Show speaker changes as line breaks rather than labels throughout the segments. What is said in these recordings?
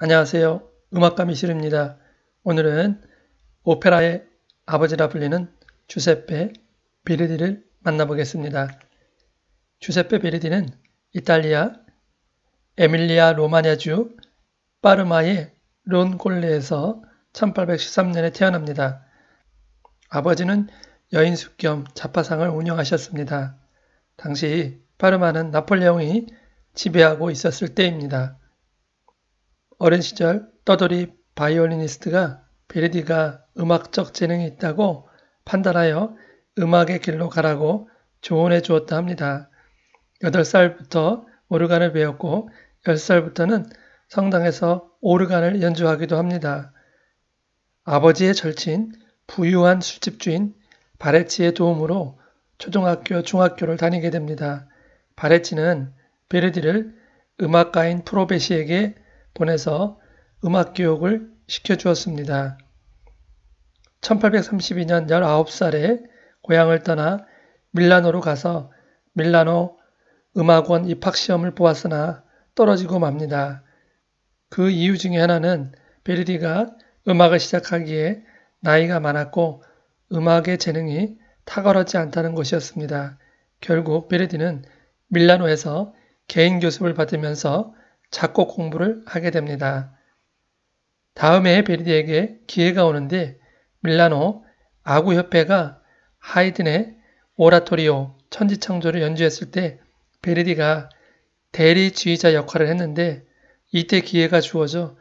안녕하세요. 음악감이 실입니다. 오늘은 오페라의 아버지라 불리는 주세페 비르디를 만나보겠습니다. 주세페 비르디는 이탈리아 에밀리아 로마냐주 파르마의 론골레에서 1813년에 태어납니다. 아버지는 여인숙 겸 자파상을 운영하셨습니다. 당시 파르마는 나폴레옹이 지배하고 있었을 때입니다. 어린 시절 떠돌이 바이올리니스트가 베르디가 음악적 재능이 있다고 판단하여 음악의 길로 가라고 조언해 주었다 합니다. 8살부터 오르간을 배웠고 10살부터는 성당에서 오르간을 연주하기도 합니다. 아버지의 절친, 부유한 술집주인 바레치의 도움으로 초등학교, 중학교를 다니게 됩니다. 바레치는 베르디를 음악가인 프로베시에게 보내서 음악 교육을 시켜주었습니다. 1832년 19살에 고향을 떠나 밀라노로 가서 밀라노 음악원 입학시험을 보았으나 떨어지고 맙니다. 그 이유 중에 하나는 베르디가 음악을 시작하기에 나이가 많았고 음악의 재능이 탁월하지 않다는 것이었습니다. 결국 베르디는 밀라노에서 개인 교습을 받으면서 작곡 공부를 하게 됩니다. 다음에 베르디에게 기회가 오는데 밀라노 아구협회가 하이든의 오라토리오 천지창조를 연주했을 때 베르디가 대리 지휘자 역할을 했는데 이때 기회가 주어져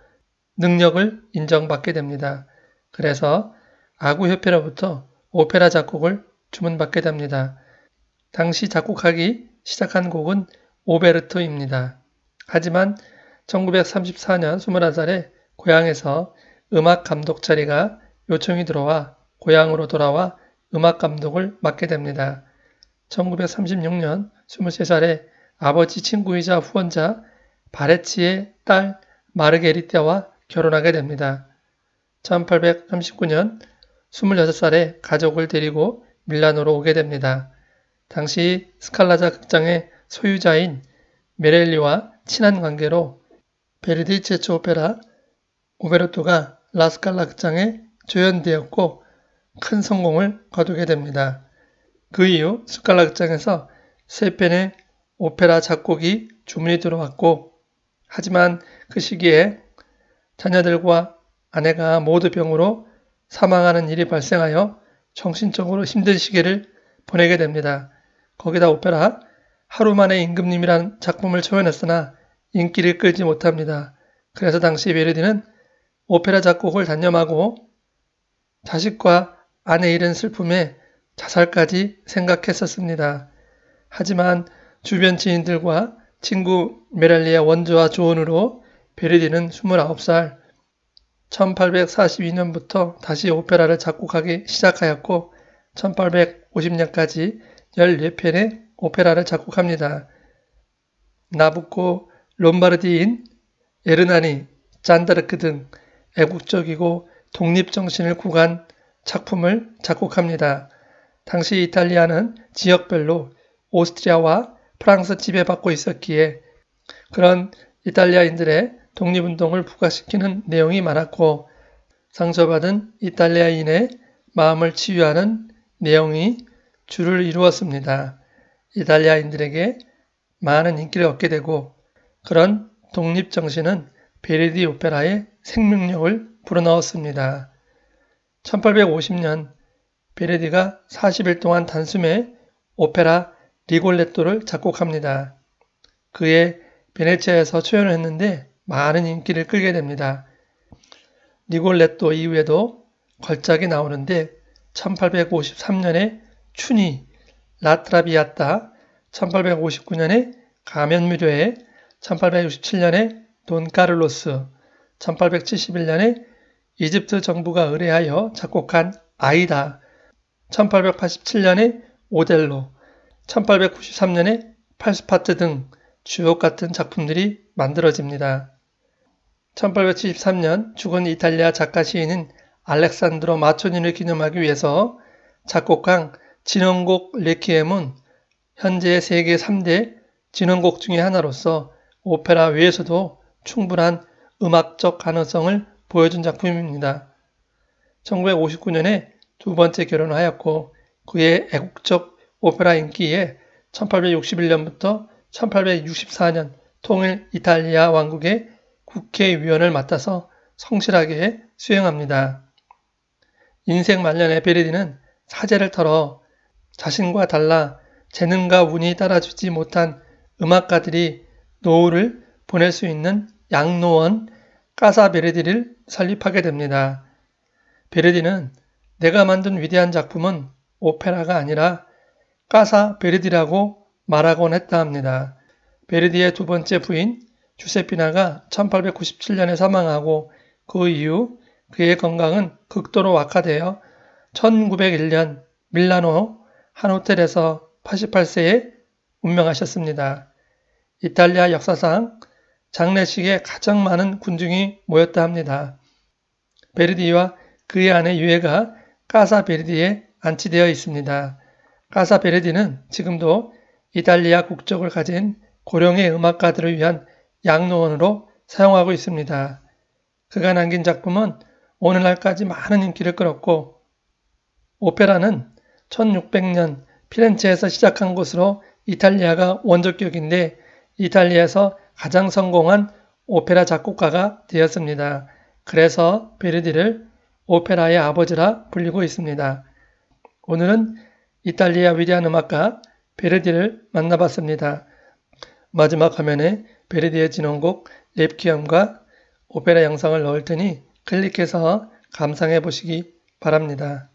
능력을 인정받게 됩니다. 그래서 아구협회로부터 오페라 작곡을 주문받게 됩니다. 당시 작곡하기 시작한 곡은 오베르트입니다. 하지만 1934년 21살에 고향에서 음악 감독 자리가 요청이 들어와 고향으로 돌아와 음악 감독을 맡게 됩니다. 1936년 23살에 아버지 친구이자 후원자 바레치의 딸마르게리테와 결혼하게 됩니다. 1839년 26살에 가족을 데리고 밀라노로 오게 됩니다. 당시 스칼라자 극장의 소유자인 메렐리와 친한 관계로 베르디 최초 오페라 오베르토가 라스칼라 극장에 조연되었고 큰 성공을 거두게 됩니다. 그 이후 스칼라 극장에서 세 편의 오페라 작곡이 주문이 들어왔고 하지만 그 시기에 자녀들과 아내가 모두 병으로 사망하는 일이 발생하여 정신적으로 힘든 시기를 보내게 됩니다. 거기다 오페라 하루 만에 임금님이란 작품을 초연했으나 인기를 끌지 못합니다. 그래서 당시 베르디는 오페라 작곡을 단념하고 자식과 아내 잃은 슬픔에 자살까지 생각했었습니다. 하지만 주변 지인들과 친구 메랄리아 원조와 조언으로 베르디는 29살 1842년부터 다시 오페라를 작곡하기 시작하였고 1850년까지 14편의 오페라를 작곡합니다. 나부코, 롬바르디인, 에르나니, 잔다르크 등 애국적이고 독립정신을 구간 작품을 작곡합니다. 당시 이탈리아는 지역별로 오스트리아와 프랑스 지배받고 있었기에 그런 이탈리아인들의 독립운동을 부각시키는 내용이 많았고 상처받은 이탈리아인의 마음을 치유하는 내용이 주를 이루었습니다. 이탈리아인들에게 많은 인기를 얻게 되고 그런 독립 정신은 베르디 오페라의 생명력을 불어넣었습니다. 1850년 베르디가 40일 동안 단숨에 오페라 리골레토를 작곡합니다. 그의 베네치아에서 초연을 했는데 많은 인기를 끌게 됩니다. 리골레토 이후에도 걸작이 나오는데 1853년에 춘이 라트라비아타 1859년에 가면무료에 1867년에 돈카를로스 1871년에 이집트 정부가 의뢰하여 작곡한 아이다 1887년에 오델로 1893년에 팔스파트 등 주옥 같은 작품들이 만들어집니다. 1873년 죽은 이탈리아 작가 시인인 알렉산드로 마초니를 기념하기 위해서 작곡한 진흥곡 레퀴엠은 현재 세계 3대 진흥곡 중의 하나로서 오페라 외에서도 충분한 음악적 가능성을 보여준 작품입니다. 1959년에 두 번째 결혼을 하였고 그의 애국적 오페라 인기에 1861년부터 1864년 통일 이탈리아 왕국의 국회의원을 맡아서 성실하게 수행합니다. 인생 말년에 베르디는 사제를 털어 자신과 달라 재능과 운이 따라주지 못한 음악가들이 노후를 보낼 수 있는 양노원 까사베르디를 설립하게 됩니다. 베르디는 내가 만든 위대한 작품은 오페라가 아니라 까사베르디라고 말하곤 했다 합니다. 베르디의 두 번째 부인 주세피나가 1897년에 사망하고 그 이후 그의 건강은 극도로 악화되어 1901년 밀라노 한 호텔에서 88세에 운명하셨습니다. 이탈리아 역사상 장례식에 가장 많은 군중이 모였다 합니다. 베르디와 그의 아내 유해가 까사베르디에 안치되어 있습니다. 까사베르디는 지금도 이탈리아 국적을 가진 고령의 음악가들을 위한 양로원으로 사용하고 있습니다. 그가 남긴 작품은 오늘날까지 많은 인기를 끌었고 오페라는 1600년 피렌체에서 시작한 곳으로 이탈리아가 원조격인데 이탈리아에서 가장 성공한 오페라 작곡가가 되었습니다. 그래서 베르디를 오페라의 아버지라 불리고 있습니다. 오늘은 이탈리아 위대한 음악가 베르디를 만나봤습니다. 마지막 화면에 베르디의 진원곡 랩키엄과 오페라 영상을 넣을 테니 클릭해서 감상해 보시기 바랍니다.